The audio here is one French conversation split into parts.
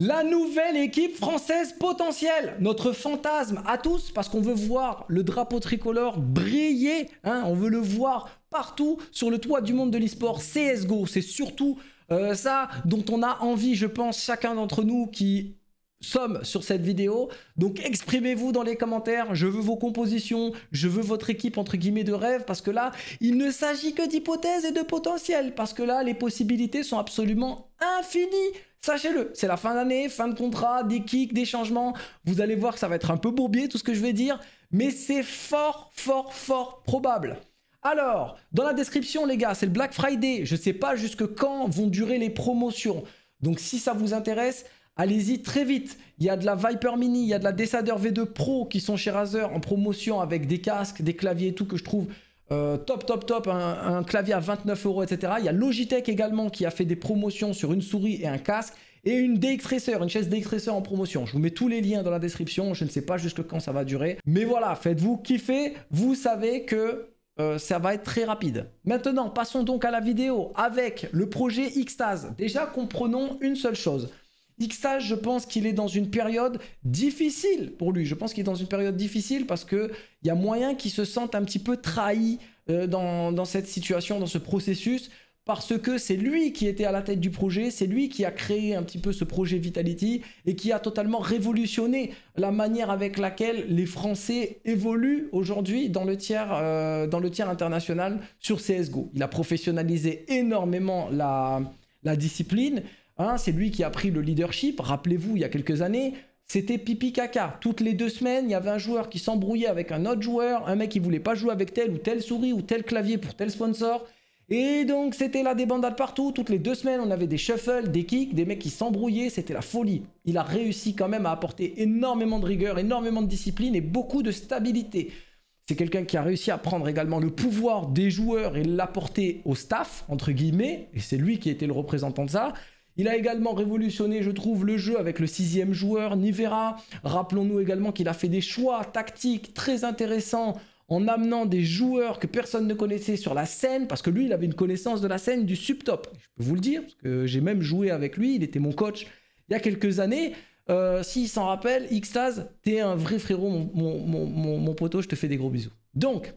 La nouvelle équipe française potentielle, notre fantasme à tous, parce qu'on veut voir le drapeau tricolore briller, hein, on veut le voir partout sur le toit du monde de l'esport CSGO. C'est surtout euh, ça dont on a envie, je pense, chacun d'entre nous qui sommes sur cette vidéo. Donc exprimez-vous dans les commentaires, je veux vos compositions, je veux votre équipe entre guillemets de rêve, parce que là, il ne s'agit que d'hypothèses et de potentiel, parce que là, les possibilités sont absolument infinies. Sachez-le, c'est la fin d'année, fin de contrat, des kicks, des changements. Vous allez voir que ça va être un peu bourbier tout ce que je vais dire, mais c'est fort, fort, fort probable. Alors, dans la description les gars, c'est le Black Friday. Je ne sais pas jusque quand vont durer les promotions. Donc si ça vous intéresse, Allez-y très vite. Il y a de la Viper Mini, il y a de la Decider V2 Pro qui sont chez Razer en promotion avec des casques, des claviers et tout que je trouve euh, top, top, top, un, clavier à 29 euros, etc. Il y a Logitech également qui a fait des promotions sur une souris et un casque et une DX une chaise DX en promotion. Je vous mets tous les liens dans la description. Je ne sais pas jusqu'à quand ça va durer. Mais voilà, faites-vous kiffer. Vous savez que euh, ça va être très rapide. Maintenant, passons donc à la vidéo avec le projet Xtase. Déjà, comprenons une seule chose. Xage, je pense qu'il est dans une période difficile pour lui. Je pense qu'il est dans une période difficile parce qu'il y a moyen qu'il se sente un petit peu trahi euh, dans, cette situation, dans ce processus parce que c'est lui qui était à la tête du projet, c'est lui qui a créé un petit peu ce projet Vitality et qui a totalement révolutionné la manière avec laquelle les Français évoluent aujourd'hui dans, le tiers, euh, dans le tiers international sur CSGO. Il a professionnalisé énormément la, la discipline Hein, c'est lui qui a pris le leadership. Rappelez-vous, il y a quelques années, c'était pipi caca. Toutes les deux semaines, il y avait un joueur qui s'embrouillait avec un autre joueur, un mec qui voulait pas jouer avec telle ou telle souris ou tel clavier pour tel sponsor. Et donc, c'était des bandades partout. Toutes les deux semaines, on avait des shuffles, des kicks, des mecs qui s'embrouillaient. C'était la folie. Il a réussi quand même à apporter énormément de rigueur, énormément de discipline et beaucoup de stabilité. C'est quelqu'un qui a réussi à prendre également le pouvoir des joueurs et l'apporter au staff, entre guillemets. Et c'est lui qui était le représentant de ça. Il a également révolutionné, je trouve, le jeu avec le sixième joueur, Nivera. Rappelons-nous également qu'il a fait des choix tactiques très intéressants en amenant des joueurs que personne ne connaissait sur la scène, parce que lui, il avait une connaissance de la scène du subtop. Je peux vous le dire, parce que j'ai même joué avec lui, il était mon coach il y a quelques années. Euh, S'il s'en rappelle, Xtaz, t'es un vrai frérot, mon, mon, mon, poteau, je te fais des gros bisous. Donc,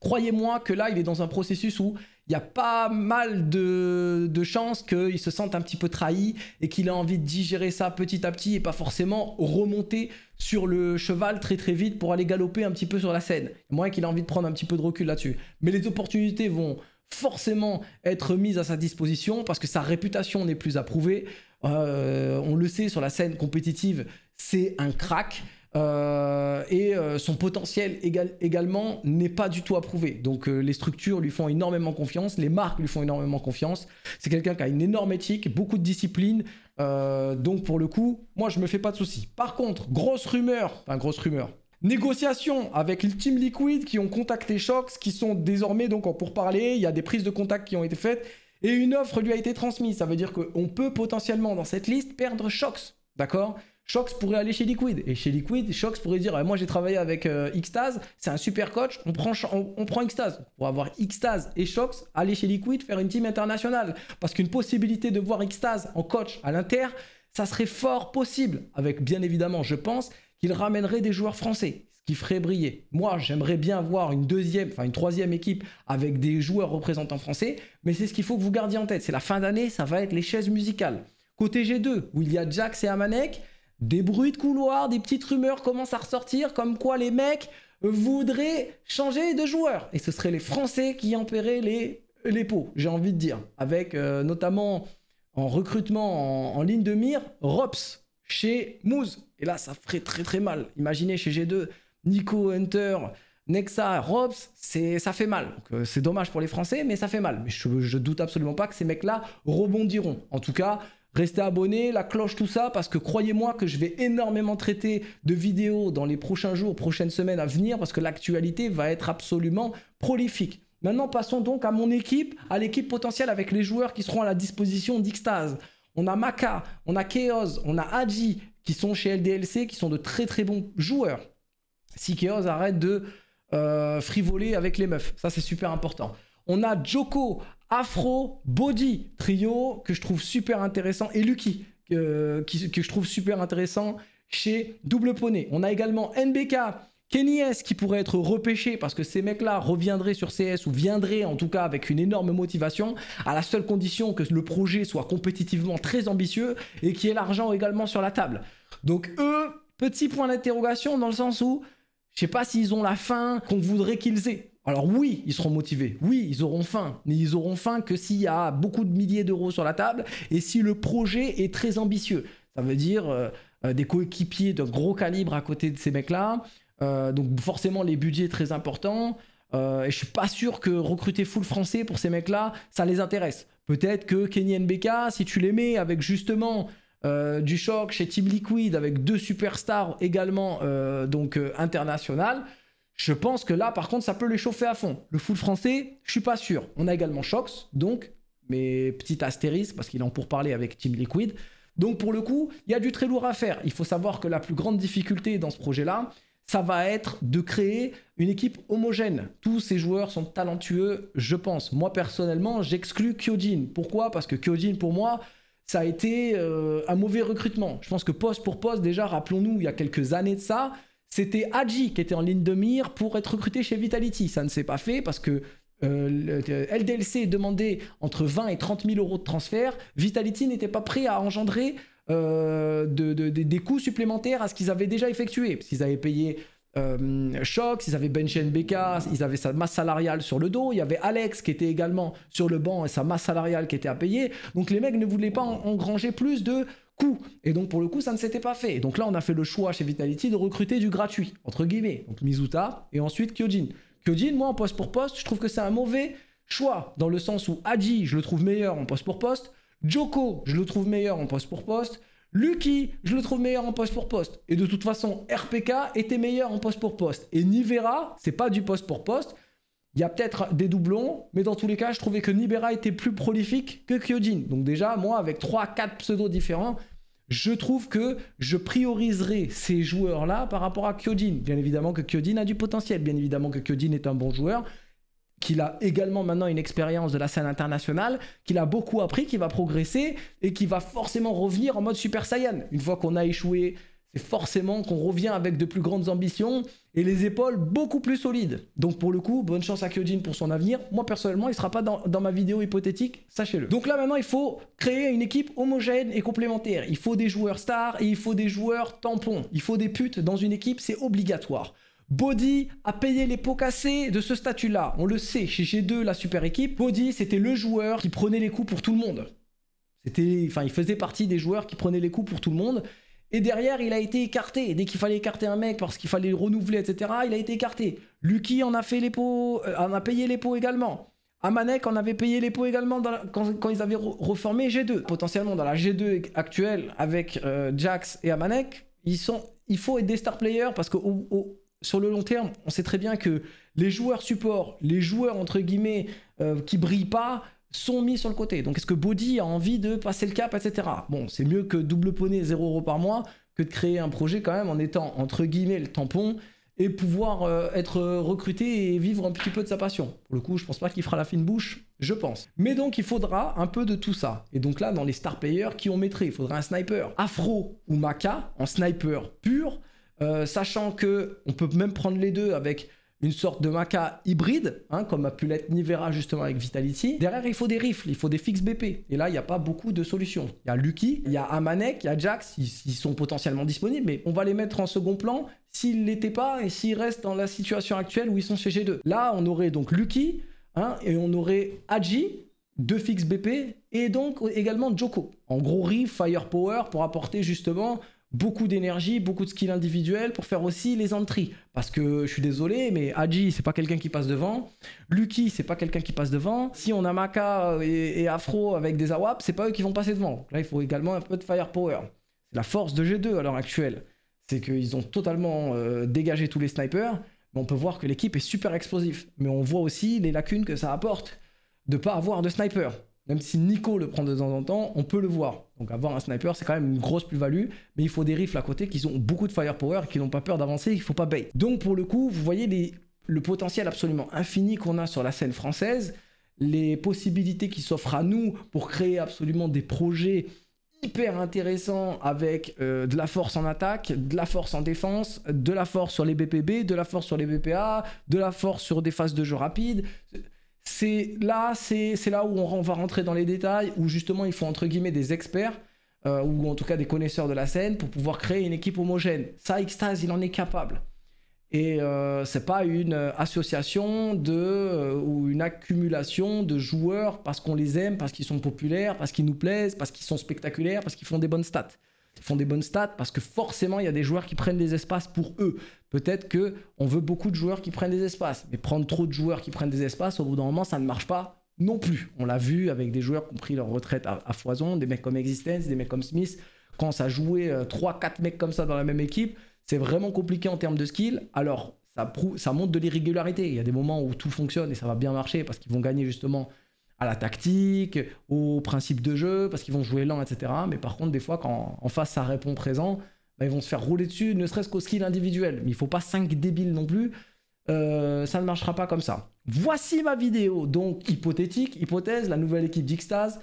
croyez-moi que là, il est dans un processus où il y a pas mal de, chances qu'il se sente un petit peu trahi et qu'il a envie de digérer ça petit à petit et pas forcément remonter sur le cheval très très vite pour aller galoper un petit peu sur la scène. Moins qu'il a envie de prendre un petit peu de recul là-dessus. Mais les opportunités vont forcément être mises à sa disposition parce que sa réputation n'est plus approuvée. Euh, on le sait sur la scène compétitive, c'est un crack. Euh, et euh, son potentiel également n'est pas du tout approuvé. Donc euh, les structures lui font énormément confiance, les marques lui font énormément confiance. C'est quelqu'un qui a une énorme éthique, beaucoup de discipline. donc pour le coup, moi je me fais pas de soucis. Par contre, grosse rumeur, enfin grosse rumeur, Négociation avec le Team Liquid qui ont contacté Shox, qui sont désormais donc en pourparlers. Il y a des prises de contact qui ont été faites et une offre lui a été transmise. Ça veut dire qu'on peut potentiellement dans cette liste perdre Shox, d'accord Shox pourrait aller chez Liquid. Et chez Liquid, Shox pourrait dire ah, Moi, j'ai travaillé avec euh, Xtaz, c'est un super coach, on prend, on, prend Xtaz. Pour avoir Xtaz et Shox, aller chez Liquid, faire une team internationale. Parce qu'une possibilité de voir Xtaz en coach à l'Inter, ça serait fort possible. Avec, bien évidemment, je pense qu'il ramènerait des joueurs français, ce qui ferait briller. Moi, j'aimerais bien voir une deuxième, enfin une troisième équipe avec des joueurs représentants français, mais c'est ce qu'il faut que vous gardiez en tête. C'est la fin d'année, ça va être les chaises musicales. Côté G2, où il y a Jax et Amanek, des bruits de couloir, des petites rumeurs commencent à ressortir comme quoi les mecs voudraient changer de joueur. Et ce seraient les Français qui en paieraient les, les pots, j'ai envie de dire. Avec euh, notamment en recrutement en, ligne de mire, Rops chez Mouz. Et là, ça ferait très très mal. Imaginez chez G2, Nico Hunter, Nexa, Robs, ça fait mal. Euh, c'est dommage pour les Français, mais ça fait mal. Mais je, je doute absolument pas que ces mecs-là rebondiront. En tout cas, Restez abonné, la cloche, tout ça, parce que croyez-moi que je vais énormément traiter de vidéos dans les prochains jours, prochaines semaines à venir, parce que l'actualité va être absolument prolifique. Maintenant, passons donc à mon équipe, à l'équipe potentielle avec les joueurs qui seront à la disposition d'Ixtase. On a Maka, on a Chaos, on a Adji qui sont chez LDLC, qui sont de très très bons joueurs. Si Chaos arrête de euh, frivoler avec les meufs, ça c'est super important. On a Joko, Afro, Body, trio que je trouve super intéressant, et Lucky, que je trouve super intéressant chez Double Poney. On a également NBK, Kenny S qui pourrait être repêché parce que ces mecs-là reviendraient sur CS ou viendraient en tout cas avec une énorme motivation à la seule condition que le projet soit compétitivement très ambitieux et qu'il y ait l'argent également sur la table. Donc eux, petit point d'interrogation dans le sens où je sais pas s'ils ont la faim qu'on voudrait qu'ils aient. Alors oui, ils seront motivés, oui, ils auront faim, mais ils auront faim que s'il y a beaucoup de milliers d'euros sur la table et si le projet est très ambitieux. Ça veut dire euh, euh, des coéquipiers de gros calibre à côté de ces mecs-là, euh, donc forcément les budgets très importants. et je suis pas sûr que recruter full français pour ces mecs-là, ça les intéresse. Peut-être que Kenny NBK, si tu les mets avec justement du choc chez Team Liquid avec deux superstars également donc internationales, je pense que là, par contre, ça peut les chauffer à fond. Le full français, je suis pas sûr. On a également Shox, donc, mais petit astérisque, parce qu'il est en pourparler avec Team Liquid. Donc pour le coup, il y a du très lourd à faire. Il faut savoir que la plus grande difficulté dans ce projet-là, ça va être de créer une équipe homogène. Tous ces joueurs sont talentueux, je pense. Moi, personnellement, j'exclus Kyodin. Pourquoi Parce que Kyodin, pour moi, ça a été euh, un mauvais recrutement. Je pense que poste pour poste, déjà, rappelons-nous, il y a quelques années de ça, c'était Haji qui était en ligne de mire pour être recruté chez Vitality. Ça ne s'est pas fait parce que euh, LDLC demandait entre 20 et 30 000 euros de transfert. Vitality n'était pas prêt à engendrer euh, des coûts supplémentaires à ce qu'ils avaient déjà effectué. Parce qu'ils avaient payé euh, Shox, ils avaient Benchen Beka, ils avaient sa masse salariale sur le dos. Il y avait Alex qui était également sur le banc et sa masse salariale qui était à payer. Donc les mecs ne voulaient pas engranger plus de et donc pour le coup, ça ne s'était pas fait. Et donc là, on a fait le choix chez Vitality de recruter du gratuit, entre guillemets. Donc Mizuta et ensuite Kyojin. Kyojin, moi, en poste pour poste, je trouve que c'est un mauvais choix, dans le sens où Adi je le trouve meilleur en poste pour poste. Joko, je le trouve meilleur en poste pour poste. Lucky, je le trouve meilleur en poste pour poste. Et de toute façon, RPK était meilleur en poste pour poste. Et Nivera, c'est pas du poste pour poste. Il y a peut-être des doublons, mais dans tous les cas, je trouvais que Nibera était plus prolifique que Kyojin. Donc déjà, moi, avec 3-4 pseudos différents, je trouve que je prioriserai ces joueurs-là par rapport à Kyodin. Bien évidemment que Kyojin a du potentiel, bien évidemment que Kyojin est un bon joueur, qu'il a également maintenant une expérience de la scène internationale, qu'il a beaucoup appris, qu'il va progresser et qu'il va forcément revenir en mode Super Saiyan. Une fois qu'on a échoué c'est forcément qu'on revient avec de plus grandes ambitions et les épaules beaucoup plus solides. Donc pour le coup, bonne chance à Kyojin pour son avenir. Moi personnellement, il ne sera pas dans, ma vidéo hypothétique, sachez-le. Donc là maintenant, il faut créer une équipe homogène et complémentaire. Il faut des joueurs stars et il faut des joueurs tampons. Il faut des putes dans une équipe, c'est obligatoire. Body a payé les pots cassés de ce statut-là. On le sait, chez G2, la super équipe, Body, c'était le joueur qui prenait les coups pour tout le monde. C'était, enfin, il faisait partie des joueurs qui prenaient les coups pour tout le monde. Et derrière, il a été écarté. dès qu'il fallait écarter un mec parce qu'il fallait le renouveler, etc., il a été écarté. Lucky en a fait les euh, a payé les pots également. Amanek en avait payé les pots également quand, ils avaient reformé G2. Potentiellement, dans la G2 actuelle avec euh, Jax et Amanek, ils sont, il faut être des star players parce que sur le long terme, on sait très bien que les joueurs support, les joueurs entre guillemets euh, qui brillent pas, sont mis sur le côté. Donc est-ce que Body a envie de passer le cap, etc. Bon, c'est mieux que double poney 0€ par mois que de créer un projet quand même en étant entre guillemets le tampon et pouvoir euh, être euh, recruté et vivre un petit peu de sa passion. Pour le coup, je pense pas qu'il fera la fine bouche, je pense. Mais donc, il faudra un peu de tout ça. Et donc là, dans les star players, qui ont mettrait Il faudra un sniper afro ou maca en sniper pur, euh, sachant que on peut même prendre les deux avec une sorte de maca hybride, hein, comme a pu l'être Nivera justement avec Vitality. Derrière, il faut des rifles, il faut des fixes BP. Et là, il n'y a pas beaucoup de solutions. Il y a Lucky, il y a Amanek, il y a Jax, ils, sont potentiellement disponibles, mais on va les mettre en second plan s'ils ne pas et s'ils restent dans la situation actuelle où ils sont chez G2. Là, on aurait donc Lucky, hein, et on aurait Aji, deux fixes BP, et donc également Joko. En gros, riff, firepower pour apporter justement beaucoup d'énergie, beaucoup de skills individuels pour faire aussi les entries. Parce que je suis désolé, mais Haji, c'est pas quelqu'un qui passe devant. Lucky, c'est pas quelqu'un qui passe devant. Si on a Maka euh, et, Afro avec des AWAP, c'est pas eux qui vont passer devant. là, il faut également un peu de firepower. C'est la force de G2 à l'heure actuelle. C'est qu'ils ont totalement euh, dégagé tous les snipers. Mais on peut voir que l'équipe est super explosive. Mais on voit aussi les lacunes que ça apporte de pas avoir de sniper. Même si Nico le prend de temps en temps, on peut le voir. Donc avoir un sniper, c'est quand même une grosse plus-value. Mais il faut des rifles à côté qui ont beaucoup de firepower, qui n'ont pas peur d'avancer, Il faut pas bait. Donc pour le coup, vous voyez le potentiel absolument infini qu'on a sur la scène française, les possibilités qui s'offrent à nous pour créer absolument des projets hyper intéressants avec euh, de la force en attaque, de la force en défense, de la force sur les BPB, de la force sur les BPA, de la force sur des phases de jeu rapides. C'est là, c'est là où on, va rentrer dans les détails, où justement il faut entre guillemets des experts, euh, ou en tout cas des connaisseurs de la scène, pour pouvoir créer une équipe homogène. Ça, Extase, il en est capable. Et euh, c'est pas une euh, association de, euh, ou une accumulation de joueurs parce qu'on les aime, parce qu'ils sont populaires, parce qu'ils nous plaisent, parce qu'ils sont spectaculaires, parce qu'ils font des bonnes stats font des bonnes stats parce que forcément il y a des joueurs qui prennent des espaces pour eux. Peut-être que on veut beaucoup de joueurs qui prennent des espaces, mais prendre trop de joueurs qui prennent des espaces, au bout d'un moment ça ne marche pas non plus. On l'a vu avec des joueurs qui ont pris leur retraite à, foison, des mecs comme Existence, des mecs comme Smith. Quand ça jouait 3-4 euh, mecs comme ça dans la même équipe, c'est vraiment compliqué en termes de skill. Alors ça, ça montre de l'irrégularité. Il y a des moments où tout fonctionne et ça va bien marcher parce qu'ils vont gagner justement à la tactique, au principe de jeu, parce qu'ils vont jouer lent, etc. Mais par contre, des fois, quand en face ça répond présent, bah, ils vont se faire rouler dessus, ne serait-ce qu'au skill individuel. Mais il faut pas 5 débiles non plus. Euh, ça ne marchera pas comme ça. Voici ma vidéo, donc hypothétique, hypothèse, la nouvelle équipe d'Ixtase.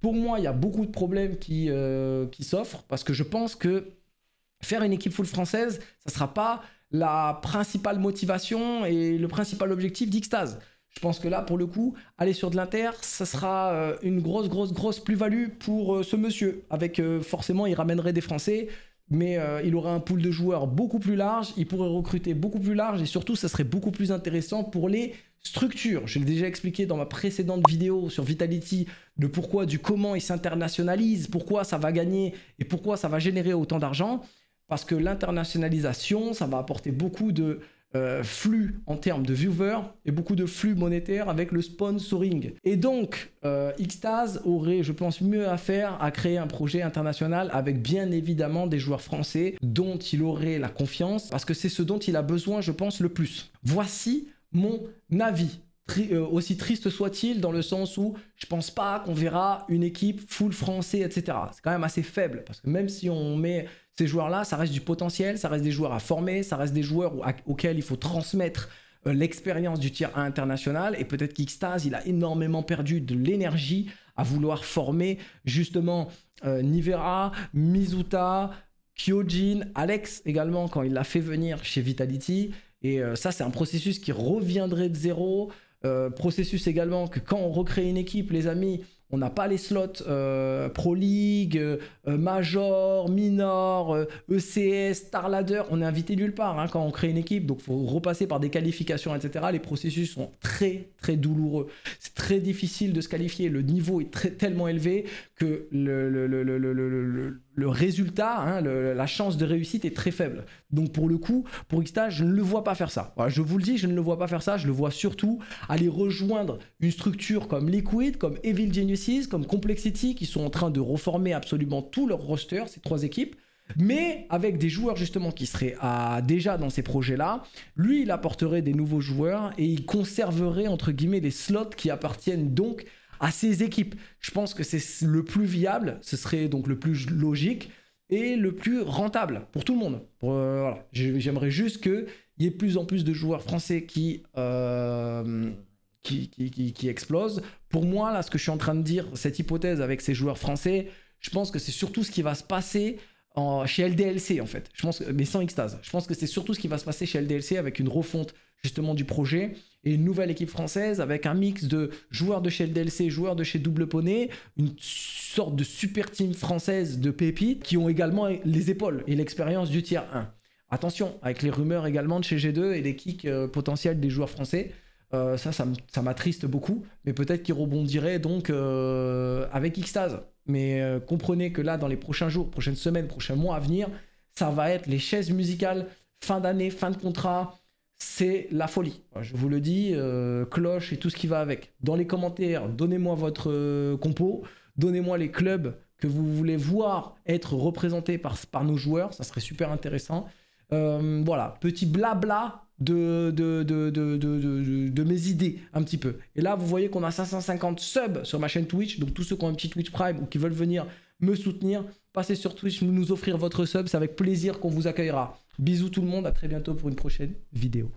Pour moi, il y a beaucoup de problèmes qui, euh, qui s'offrent parce que je pense que faire une équipe full française, ça ne sera pas la principale motivation et le principal objectif d'Ixtase. Je pense que là, pour le coup, aller sur de l'Inter, ça sera euh, une grosse, grosse, grosse plus-value pour euh, ce monsieur. Avec euh, forcément, il ramènerait des Français, mais il aurait un pool de joueurs beaucoup plus large, il pourrait recruter beaucoup plus large et surtout, ça serait beaucoup plus intéressant pour les structures. Je l'ai déjà expliqué dans ma précédente vidéo sur Vitality, le pourquoi, du comment il s'internationalise, pourquoi ça va gagner et pourquoi ça va générer autant d'argent. Parce que l'internationalisation, ça va apporter beaucoup de euh, flux en termes de viewers et beaucoup de flux monétaires avec le sponsoring. Et donc, euh, Xtase aurait, je pense, mieux à faire à créer un projet international avec bien évidemment des joueurs français dont il aurait la confiance parce que c'est ce dont il a besoin, je pense, le plus. Voici mon avis euh, aussi triste soit-il, dans le sens où je pense pas qu'on verra une équipe full français, etc. C'est quand même assez faible, parce que même si on met, ces joueurs-là, ça reste du potentiel, ça reste des joueurs à former, ça reste des joueurs auxquels il faut transmettre euh, l'expérience du tir international et peut-être qu'Ixtase il a énormément perdu de l'énergie à vouloir former justement euh, Nivera, Mizuta, Kyojin, Alex également quand il l'a fait venir chez Vitality et euh, ça c'est un processus qui reviendrait de zéro, processus également que quand on recrée une équipe les amis on n'a pas les slots euh, Pro League, euh, Major, Minor, ECS, euh, e Starladder. On est invité nulle part hein, quand on crée une équipe. Donc, il faut repasser par des qualifications, etc. Les processus sont très, très douloureux. C'est très difficile de se qualifier. Le niveau est tellement élevé que le, le, résultat, hein, la chance de réussite est très faible. Donc, pour le coup, pour Xta, je ne le vois pas faire ça. je vous le dis, je ne le vois pas faire ça. Je le vois surtout aller rejoindre une structure comme Liquid, comme Evil Genius comme Complexity qui sont en train de reformer absolument tout leur roster, ces trois équipes mais avec des joueurs justement qui seraient à, déjà dans ces projets-là, lui il apporterait des nouveaux joueurs et il conserverait entre guillemets les slots qui appartiennent donc à ces équipes. Je pense que c'est le plus viable, ce serait donc le plus logique et le plus rentable pour tout le monde. Euh, j'aimerais juste qu'il y ait plus en plus de joueurs français qui... Euh, qui, qui, explose. Pour moi, là, ce que je suis en train de dire, cette hypothèse avec ces joueurs français, je pense que c'est surtout ce qui va se passer chez LDLC en fait. Je pense, mais sans extase. Je pense que c'est surtout ce qui va se passer chez LDLC avec une refonte justement du projet et une nouvelle équipe française avec un mix de joueurs de chez LDLC, joueurs de chez Double Poney, une sorte de super team française de pépites qui ont également les épaules et l'expérience du tier 1. Attention avec les rumeurs également de chez G2 et les kicks euh, potentiels des joueurs français. Euh, ça, ça, m'attriste beaucoup. Mais peut-être qu'il rebondirait donc euh, avec Xtase. Mais euh, comprenez que là, dans les prochains jours, prochaines semaines, prochains mois à venir, ça va être les chaises musicales, fin d'année, fin de contrat. C'est la folie. Je vous le dis, cloche et tout ce qui va avec. Dans les commentaires, donnez-moi votre compo, donnez-moi les clubs que vous voulez voir être représentés par, par nos joueurs, ça serait super intéressant. voilà, petit blabla de, de, mes idées un petit peu. Et là, vous voyez qu'on a 550 subs sur ma chaîne Twitch. Donc tous ceux qui ont un petit Twitch Prime ou qui veulent venir me soutenir, passez sur Twitch, nous offrir votre sub. C'est avec plaisir qu'on vous accueillera. Bisous tout le monde, à très bientôt pour une prochaine vidéo.